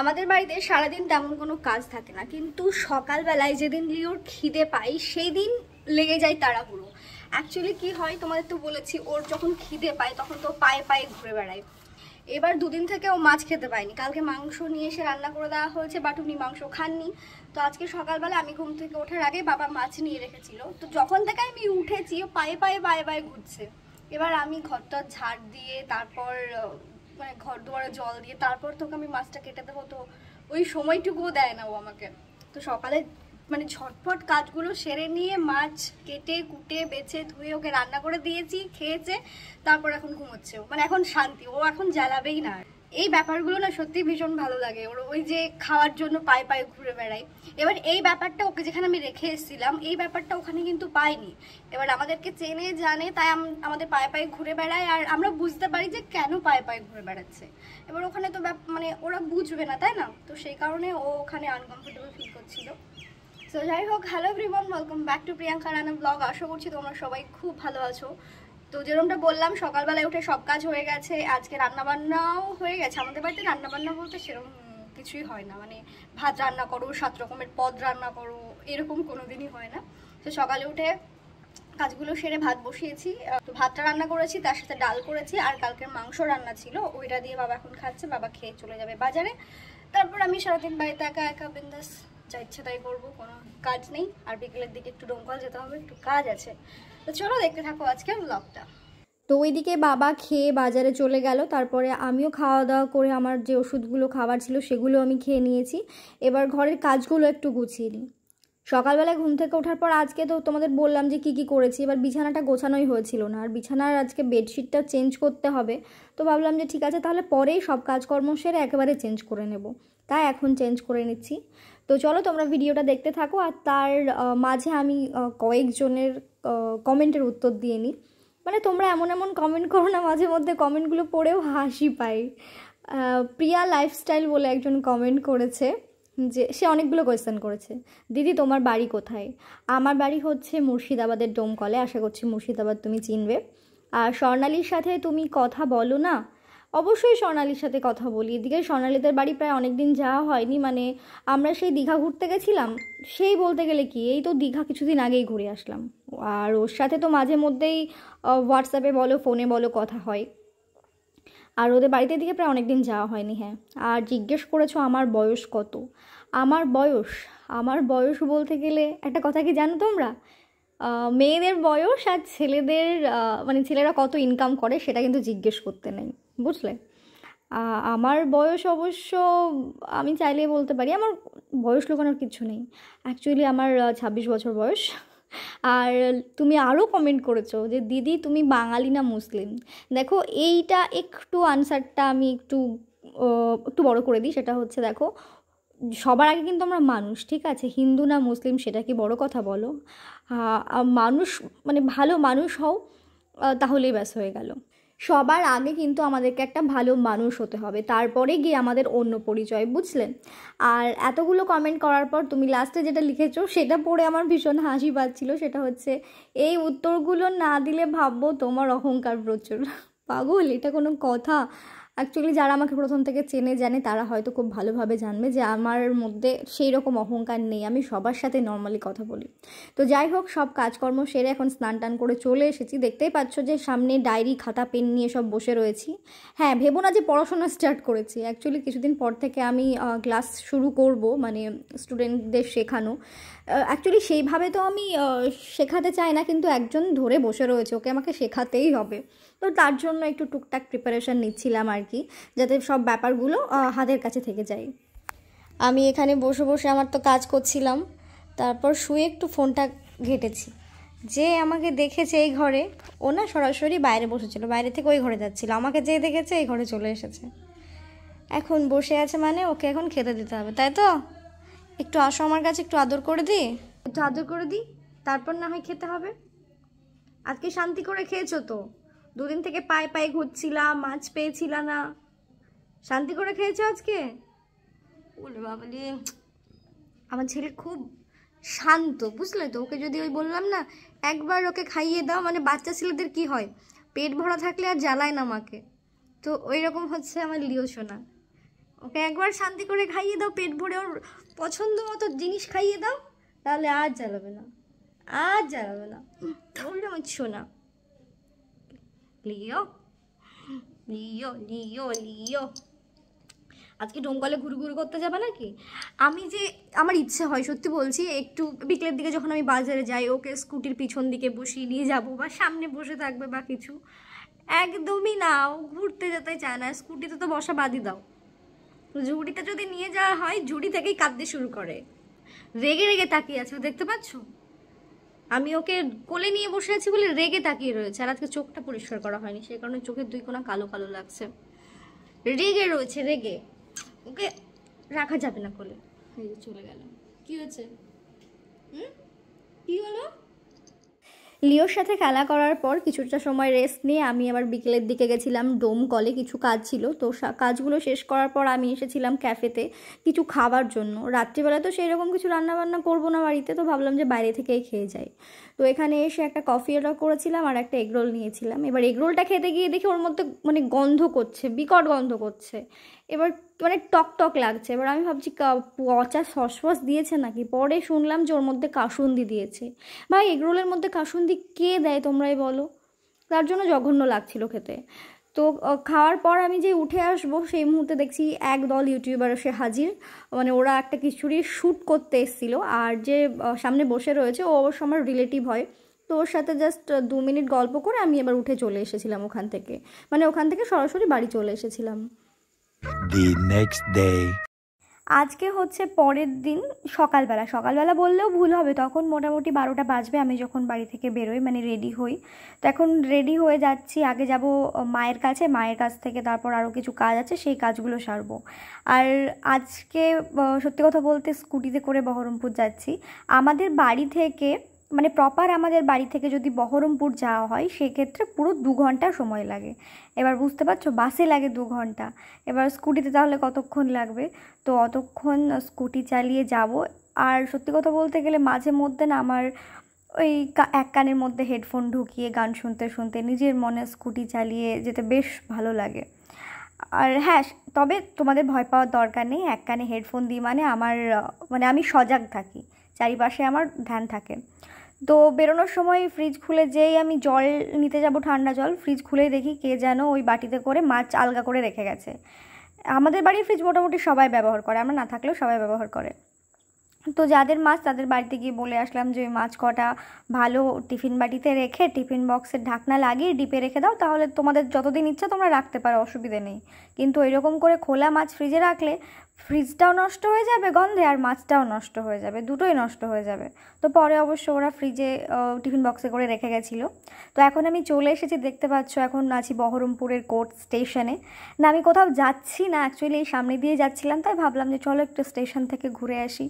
আমাদের বাড়িতে সারাদিন তেমন কোনো কাজ থাকে না কিন্তু সকালবেলায় যেদিন লিওর খিদে পাই সেই দিন লেগে যায় তাড়াহুড়ো অ্যাকচুয়ালি কি হয় তোমাদের তো বলেছি ওর যখন খিদে পায় তখন তো পায়ে পায়ে ঘুরে বেড়ায় এবার দুদিন থেকে ও মাছ খেতে পায়নি কালকে মাংস নিয়ে এসে রান্না করে দেওয়া হয়েছে বাটুনি মাংস খাননি তো আজকে সকালবেলা আমি ঘুম থেকে ওঠার আগে বাবা মাছ নিয়ে রেখেছিল তো যখন থেকে আমি উঠেছি ও পায়ে পায়ে পায়ে পায়ে ঘুরছে এবার আমি ঘরটা ঝাড় দিয়ে তারপর মানে ঘর দুয়ারে জল দিয়ে তারপর তোকে আমি মাছটা কেটে দেবো তো ওই সময়টুকুও দেয় না ও আমাকে তো সকালে মানে ঝটপট কাজগুলো সেরে নিয়ে মাছ কেটে কুটে বেছে ধুয়ে ওকে রান্না করে দিয়েছি খেয়েছে তারপর এখন ঘুমোচ্ছে মানে এখন শান্তি ও এখন জ্বালাবেই না এই ব্যাপারগুলো না সত্যি ভীষণ ভালো লাগে ওর ওই যে খাওয়ার জন্য পায়ে পায়ে ঘুরে বেড়াই এবার এই ব্যাপারটা ওকে যেখানে আমি রেখে এসেছিলাম এই ব্যাপারটা ওখানে কিন্তু পাইনি এবার আমাদেরকে চেনে জানে তাই আমাদের পায়ে পায়ে ঘুরে বেড়ায় আর আমরা বুঝতে পারি যে কেন পায়ে পায়ে ঘুরে বেড়াচ্ছে এবার ওখানে তো মানে ওরা বুঝবে না তাই না তো সেই কারণে ও ওখানে আনকমফোর্টেবল ফিল করছিল সো যাই হোক hello everyone welcome back to Priyanka Rana blog আশা করছি তোমরা সবাই খুব ভালো আছো তো যেরকমটা বললাম সকালবেলায় উঠে সব কাজ হয়ে গেছে আজকে রান্নাবান্নাও হয়ে গেছে আমাদের বাড়িতে রান্নাবান্না বলতে সেরকম কিছুই হয় না মানে ভাত রান্না করো সাত রকমের পদ রান্না করো এরকম কোনো দিনই হয় না তো সকালে উঠে কাজগুলো সেরে ভাত বসিয়েছি তো ভাতটা রান্না করেছি তার সাথে ডাল করেছি আর কালকের মাংস রান্না ছিল ওইটা দিয়ে বাবা এখন খাচ্ছে বাবা খেয়ে চলে যাবে বাজারে তারপর আমি সারাদিন বাড়িতে একা একা বিন্দাস যা ইচ্ছে তাই করবো কোনো কাজ নেই আর বিকেলের দিকে একটু ডোমকল যেতে হবে একটু কাজ আছে তো চলো দেখতে থাকো আজকের ব্লগটা তো ওইদিকে বাবা খেয়ে বাজারে চলে গেল তারপরে আমিও খাওয়া দাওয়া করে আমার যে ওষুধগুলো খাবার ছিল সেগুলো আমি খেয়ে নিয়েছি এবার ঘরের কাজগুলো একটু গুছিয়ে নিই সকালবেলায় ঘুম থেকে ওঠার পর আজকে তো তোমাদের বললাম যে কি কি করেছি এবার বিছানাটা গোছানোই হয়েছিল না আর বিছানার আজকে বেডশিটটা চেঞ্জ করতে হবে তো ভাবলাম যে ঠিক আছে তাহলে পরেই সব কাজকর্ম সেরে একেবারে চেঞ্জ করে নেব তাই এখন চেঞ্জ করে নিচ্ছি তো চলো তোমরা ভিডিওটা দেখতে থাকো আর তার মাঝে আমি কয়েকজনের কমেন্টের উত্তর দিয়ে নিই মানে তোমরা এমন এমন কমেন্ট করো না মাঝে মধ্যে কমেন্টগুলো পড়েও হাসি পাই প্রিয়া লাইফস্টাইল বলে একজন কমেন্ট করেছে যে সে অনেকগুলো কোয়েশ্চেন করেছে দিদি তোমার বাড়ি কোথায় আমার বাড়ি হচ্ছে মুর্শিদাবাদের ডোমকলে আশা করছি মুর্শিদাবাদ তুমি চিনবে আর স্বর্ণালীর সাথে তুমি কথা বলো না অবশ্যই সোনালির সাথে কথা বলি এদিকে সোনালিদের বাড়ি প্রায় অনেক দিন যাওয়া হয়নি মানে আমরা সেই দীঘা ঘুরতে গেছিলাম সেই বলতে গেলে কি এই তো দীঘা কিছুদিন আগেই ঘুরে আসলাম আর ওর সাথে তো মাঝে মধ্যেই হোয়াটসঅ্যাপে বলো ফোনে বলো কথা হয় আর ওদের বাড়িতে দিকে প্রায় অনেক দিন যাওয়া হয়নি হ্যাঁ আর জিজ্ঞেস করেছো আমার বয়স কত আমার বয়স আমার বয়স বলতে গেলে একটা কথা কি জানো তোমরা মেয়েদের বয়স আর ছেলেদের মানে ছেলেরা কত ইনকাম করে সেটা কিন্তু জিজ্ঞেস করতে নেই বুঝলে আমার বয়স অবশ্য আমি চাইলে বলতে পারি আমার বয়স লুকানোর কিছু নেই অ্যাকচুয়ালি আমার ছাব্বিশ বছর বয়স আর তুমি আরও কমেন্ট করেছো যে দিদি তুমি বাঙালি না মুসলিম দেখো এইটা একটু আনসারটা আমি একটু একটু বড় করে দিই সেটা হচ্ছে দেখো সবার আগে কিন্তু আমরা মানুষ ঠিক আছে হিন্দু না মুসলিম সেটা কি বড় কথা বলো মানুষ মানে ভালো মানুষ হও তাহলেই ব্যাস হয়ে গেল সবার আগে কিন্তু আমাদেরকে একটা ভালো মানুষ হতে হবে তারপরে গিয়ে আমাদের অন্য পরিচয় বুঝলেন আর এতগুলো কমেন্ট করার পর তুমি লাস্টে যেটা লিখেছো সেটা পড়ে আমার ভীষণ হাসি পাচ্ছিল সেটা হচ্ছে এই উত্তরগুলো না দিলে ভাববো তোমার অহংকার প্রচুর পাগল এটা কোনো কথা অ্যাকচুয়ালি যারা আমাকে প্রথম থেকে চেনে জানে তারা হয়তো খুব ভালোভাবে জানবে যে আমার মধ্যে সেই রকম অহংকার নেই আমি সবার সাথে নর্মালি কথা বলি তো যাই হোক সব কাজকর্ম সেরে এখন স্নান টান করে চলে এসেছি দেখতেই পাচ্ছ যে সামনে ডায়েরি খাতা পেন নিয়ে সব বসে রয়েছি হ্যাঁ ভেবো না যে পড়াশোনা স্টার্ট করেছি অ্যাকচুয়ালি কিছুদিন পর থেকে আমি ক্লাস শুরু করব মানে স্টুডেন্টদের শেখানো অ্যাকচুয়ালি সেইভাবে তো আমি শেখাতে চাই না কিন্তু একজন ধরে বসে রয়েছে ওকে আমাকে শেখাতেই হবে তো তার জন্য একটু টুকটাক প্রিপারেশান নিচ্ছিলাম আর কি যাতে সব ব্যাপারগুলো হাতের কাছে থেকে যায় আমি এখানে বসে বসে আমার তো কাজ করছিলাম তারপর শুয়ে একটু ফোনটা ঘেটেছি যে আমাকে দেখেছে এই ঘরে ও না সরাসরি বাইরে বসেছিল বাইরে থেকে ওই ঘরে যাচ্ছিল আমাকে যে দেখেছে এই ঘরে চলে এসেছে এখন বসে আছে মানে ওকে এখন খেতে দিতে হবে তাই তো একটু আসো আমার কাছে একটু আদর করে দি একটু আদর করে দিই তারপর না হয় খেতে হবে আজকে শান্তি করে খেয়েছো তো দুদিন থেকে পায়ে পায়ে ঘুরছিলাম মাছ পেয়েছিল না শান্তি করে খেয়েছো আজকে বলে বাবালি আমার ছেলে খুব শান্ত বুঝলে তো ওকে যদি ওই বললাম না একবার ওকে খাইয়ে দাও মানে বাচ্চা ছেলেদের কি হয় পেট ভরা থাকলে আর জ্বালায় না আমাকে তো ওই রকম হচ্ছে আমার লিও সোনা ওকে একবার শান্তি করে খাইয়ে দাও পেট ভরে ওর পছন্দ মতো জিনিস খাইয়ে দাও তাহলে আর জ্বালাবে না আর জ্বালাবে না আমার সোনা লিও লিও লিও লিও আজকে ডোমকলে ঘুরু ঘুরু করতে যাবে নাকি আমি যে আমার ইচ্ছে হয় সত্যি বলছি একটু বিকেলের দিকে যখন আমি বাজারে যাই ওকে স্কুটির পিছন দিকে বসিয়ে নিয়ে যাব বা সামনে বসে থাকবে বা কিছু একদমই না ও ঘুরতে যেতে চায় না স্কুটিতে তো বসা বাদই দাও ঝুড়িতে যদি নিয়ে যাওয়া হয় ঝুড়ি থেকেই কাঁদতে শুরু করে রেগে রেগে তাকিয়ে আছে দেখতে পাচ্ছ আমি ওকে কোলে নিয়ে বসে আছি বলে রেগে তাকিয়ে রয়েছে আর আজকে চোখটা পরিষ্কার করা হয়নি সেই কারণে চোখের দুই কোনা কালো কালো লাগছে রেগে রয়েছে রেগে ওকে রাখা যাবে না কোলে চলে গেল কি হয়েছে হুম কি হলো লিওর সাথে খেলা করার পর কিছুটা সময় রেস্ট নিয়ে আমি আবার বিকেলের দিকে গেছিলাম ডোম কলে কিছু কাজ ছিল তো কাজগুলো শেষ করার পর আমি এসেছিলাম ক্যাফেতে কিছু খাবার জন্য রাত্রিবেলা তো সেই রকম কিছু রান্না বান্না করবো না বাড়িতে তো ভাবলাম যে বাইরে থেকেই খেয়ে যাই তো এখানে এসে একটা কফি অর্ডার করেছিলাম আর একটা এগরোল নিয়েছিলাম এবার এগরোলটা খেতে গিয়ে দেখি ওর মধ্যে মানে গন্ধ করছে বিকট গন্ধ করছে এবার মানে টক টক লাগছে এবার আমি ভাবছি পচা সসফস দিয়েছে নাকি পরে শুনলাম যে ওর মধ্যে কাসুন্দি দিয়েছে ভাই এগরোলের মধ্যে কাসুন্দি কে দেয় তোমরাই বলো তার জন্য জঘন্য লাগছিল খেতে তো খাওয়ার পর আমি যে উঠে আসবো সেই মুহূর্তে দেখছি এক দল ইউটিউবার সে হাজির মানে ওরা একটা কিছুরই শ্যুট করতে এসেছিলো আর যে সামনে বসে রয়েছে ও অবশ্য আমার রিলেটিভ হয় তো ওর সাথে জাস্ট দু মিনিট গল্প করে আমি এবার উঠে চলে এসেছিলাম ওখান থেকে মানে ওখান থেকে সরাসরি বাড়ি চলে এসেছিলাম দি নেক্সট ডে আজকে হচ্ছে পরের দিন সকালবেলা সকালবেলা বললেও ভুল হবে তখন মোটামুটি বারোটা বাজবে আমি যখন বাড়ি থেকে বেরোই মানে রেডি হই তো এখন রেডি হয়ে যাচ্ছি আগে যাব মায়ের কাছে মায়ের কাছ থেকে তারপর আরও কিছু কাজ আছে সেই কাজগুলো সারব আর আজকে সত্যি কথা বলতে স্কুটিতে করে বহরমপুর যাচ্ছি আমাদের বাড়ি থেকে মানে প্রপার আমাদের বাড়ি থেকে যদি বহরমপুর যাওয়া হয় সেক্ষেত্রে পুরো দু ঘন্টা সময় লাগে এবার বুঝতে পারছো বাসে লাগে দু ঘন্টা এবার স্কুটিতে তাহলে কতক্ষণ লাগবে তো অতক্ষণ স্কুটি চালিয়ে যাব আর সত্যি কথা বলতে গেলে মাঝে মধ্যে না আমার ওই এক কানের মধ্যে হেডফোন ঢুকিয়ে গান শুনতে শুনতে নিজের মনে স্কুটি চালিয়ে যেতে বেশ ভালো লাগে আর হ্যাঁ তবে তোমাদের ভয় পাওয়ার দরকার নেই এক কানে হেডফোন দিই মানে আমার মানে আমি সজাগ থাকি চারিপাশে আমার ধ্যান থাকে তো বেরোনোর সময় ফ্রিজ খুলে যেই আমি জল নিতে যাব ঠান্ডা জল ফ্রিজ খুলেই দেখি কে যেন ওই বাটিতে করে মাছ আলগা করে রেখে গেছে আমাদের বাড়ির ফ্রিজ মোটামুটি সবাই ব্যবহার করে আমরা না থাকলেও সবাই ব্যবহার করে তো যাদের মাছ তাদের বাড়িতে গিয়ে বলে আসলাম যে মাছ কটা ভালো টিফিন বাটিতে রেখে টিফিন বক্সের ঢাকনা লাগিয়ে ডিপে রেখে দাও তাহলে তোমাদের যতদিন ইচ্ছা তোমরা রাখতে পারো অসুবিধে নেই কিন্তু এরকম করে খোলা মাছ ফ্রিজে রাখলে ফ্রিজটাও নষ্ট হয়ে যাবে গন্ধে আর মাছটাও নষ্ট হয়ে যাবে দুটোই নষ্ট হয়ে যাবে তো পরে অবশ্য ওরা ফ্রিজে টিফিন বক্সে করে রেখে গেছিলো তো এখন আমি চলে এসেছি দেখতে পাচ্ছ এখন আছি বহরমপুরের কোর্ট স্টেশনে না আমি কোথাও যাচ্ছি না অ্যাকচুয়ালি এই সামনে দিয়ে যাচ্ছিলাম তাই ভাবলাম যে চলো একটু স্টেশন থেকে ঘুরে আসি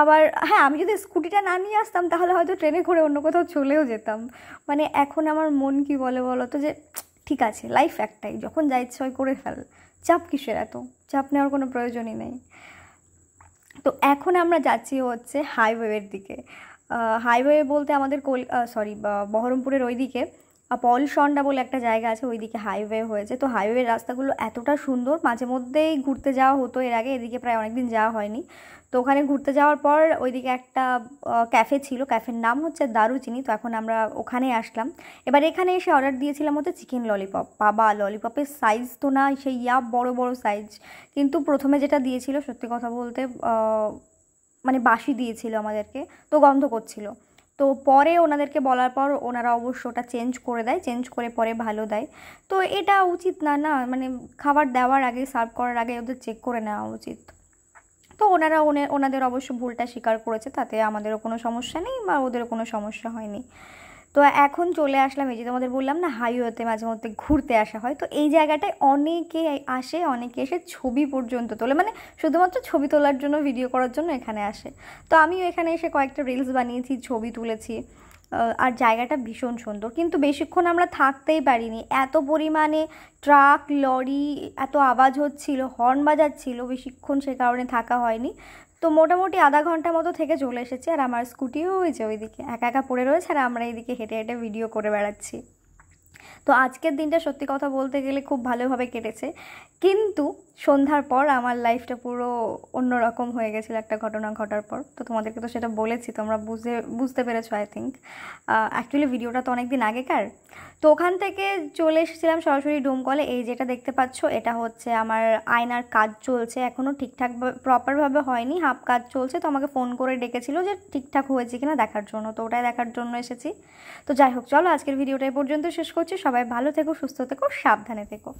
আবার হ্যাঁ আমি যদি স্কুটিটা না নিয়ে আসতাম তাহলে হয়তো ট্রেনে করে অন্য কোথাও চলেও যেতাম মানে এখন আমার মন কি বলে বলো তো যে ঠিক আছে লাইফ একটাই যখন যা ইচ্ছা হয় করে ফেল চাপ কিসের এত চাপ নেওয়ার কোনো প্রয়োজনই নেই তো এখন আমরা যাচ্ছি হচ্ছে হাইওয়ের দিকে হাইওয়ে বলতে আমাদের কল সরি বহরমপুরের ওই দিকে পলসন্ডা বলে একটা জায়গা আছে ওইদিকে হাইওয়ে হয়েছে তো হাইওয়ের রাস্তাগুলো এতটা সুন্দর মাঝে মধ্যেই ঘুরতে যাওয়া হতো এর আগে এদিকে প্রায় অনেকদিন যাওয়া হয়নি তো ওখানে ঘুরতে যাওয়ার পর ওইদিকে একটা ক্যাফে ছিল ক্যাফের নাম হচ্ছে দারুচিনি তো এখন আমরা ওখানে আসলাম এবার এখানে এসে অর্ডার দিয়েছিলাম হচ্ছে চিকেন ললিপপ বাবা ললিপপের সাইজ তো না সেই ইয়া বড় বড় সাইজ কিন্তু প্রথমে যেটা দিয়েছিল সত্যি কথা বলতে মানে বাসি দিয়েছিল আমাদেরকে তো গন্ধ করছিল তো পরে ওনাদেরকে বলার পর ওনারা অবশ্য ওটা চেঞ্জ করে দেয় চেঞ্জ করে পরে ভালো দেয় তো এটা উচিত না না মানে খাবার দেওয়ার আগে সার্ভ করার আগে ওদের চেক করে নেওয়া উচিত তো ওনারা ওনাদের অবশ্য ভুলটা স্বীকার করেছে তাতে আমাদেরও কোনো সমস্যা নেই বা ওদেরও কোনো সমস্যা হয়নি তো এখন চলে আসলাম এই যে তোমাদের বললাম না হাইওয়েতে মাঝে মধ্যে ঘুরতে আসা হয় তো এই জায়গাটায় অনেকে আসে অনেকে এসে ছবি পর্যন্ত তোলে মানে শুধুমাত্র ছবি তোলার জন্য ভিডিও করার জন্য এখানে আসে তো আমিও এখানে এসে কয়েকটা রিলস বানিয়েছি ছবি তুলেছি আর জায়গাটা ভীষণ সুন্দর কিন্তু বেশিক্ষণ আমরা থাকতেই পারিনি এত পরিমাণে ট্রাক লরি এত আওয়াজ হচ্ছিল হর্ন বাজাচ্ছিল বেশিক্ষণ সে কারণে থাকা হয়নি তো মোটামুটি আধা ঘন্টা মতো থেকে চলে এসেছি আর আমার স্কুটিও হয়েছে ওইদিকে একা একা পড়ে রয়েছে আর আমরা এইদিকে হেঁটে হেঁটে ভিডিও করে বেড়াচ্ছি তো আজকের দিনটা সত্যি কথা বলতে গেলে খুব ভালোভাবে কেটেছে কিন্তু সন্ধ্যার পর আমার লাইফটা পুরো অন্যরকম হয়ে গেছিল একটা ঘটনা ঘটার পর তো তোমাদেরকে তো সেটা বলেছি তোমরা বুঝে বুঝতে পেরেছো আই থিঙ্ক অ্যাকচুয়ালি ভিডিওটা তো অনেক দিন আগেকার তো ওখান থেকে চলে এসেছিলাম সরাসরি ডোমকলে এই যেটা দেখতে পাচ্ছ এটা হচ্ছে আমার আয়নার কাজ চলছে এখনও ঠিকঠাক প্রপারভাবে হয়নি হাফ কাজ চলছে তো আমাকে ফোন করে ডেকেছিল যে ঠিকঠাক হয়েছে কিনা দেখার জন্য তো ওটাই দেখার জন্য এসেছি তো যাই হোক চলো আজকের ভিডিওটা পর্যন্ত শেষ করছি সবাই ভালো থেকো সুস্থ থেকো সাবধানে থেকো